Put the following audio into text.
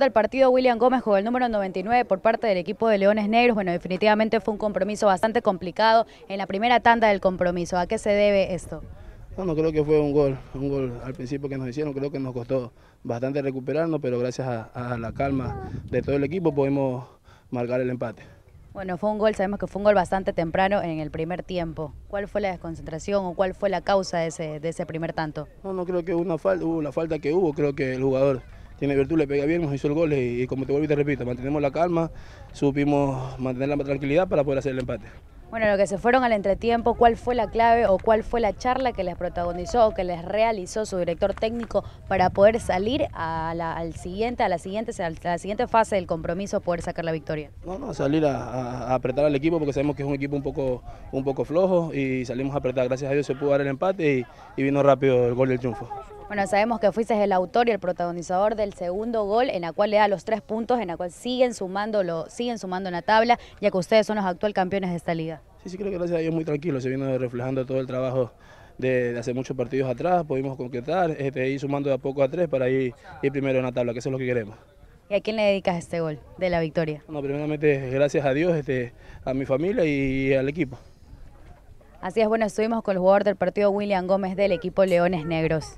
del partido William Gómez con el número 99 por parte del equipo de Leones Negros. Bueno, definitivamente fue un compromiso bastante complicado en la primera tanda del compromiso. ¿A qué se debe esto? No creo que fue un gol, un gol al principio que nos hicieron, creo que nos costó bastante recuperarnos, pero gracias a, la calma de todo el equipo pudimos marcar el empate. Bueno, fue un gol, sabemos que fue un gol bastante temprano en el primer tiempo. ¿Cuál fue la desconcentración o cuál fue la causa de ese, primer tanto? No, no creo que una falta, hubo la falta que hubo, creo que el jugador tiene virtud, le pega bien, nos hizo el gol y, como te vuelvo y te repito, mantenemos la calma, supimos mantener la tranquilidad para poder hacer el empate. Bueno, lo que se fueron al entretiempo, ¿cuál fue la clave o cuál fue la charla que les protagonizó o que les realizó su director técnico para poder salir a la, al siguiente, a la siguiente, a la siguiente fase del compromiso, poder sacar la victoria? No, no, salir a, apretar al equipo porque sabemos que es un equipo un poco, un poco flojo y salimos a apretar. Gracias a Dios se pudo dar el empate y vino rápido el gol del triunfo. Bueno, sabemos que fuiste el autor y el protagonizador del segundo gol, en la cual le da los tres puntos, en la cual siguen sumando, lo, siguen sumando tabla, ya que ustedes son los actual campeones de esta liga. Sí, sí, creo que gracias a Dios muy tranquilo, se viene reflejando todo el trabajo de, hace muchos partidos atrás, pudimos concretar, este, ir sumando de a poco a tres para ir, primero en la tabla, que eso es lo que queremos. ¿Y a quién le dedicas este gol de la victoria? Bueno, primeramente gracias a Dios, este, a mi familia y al equipo. Así es, bueno, estuvimos con el jugador del partido William Gómez del equipo Leones Negros.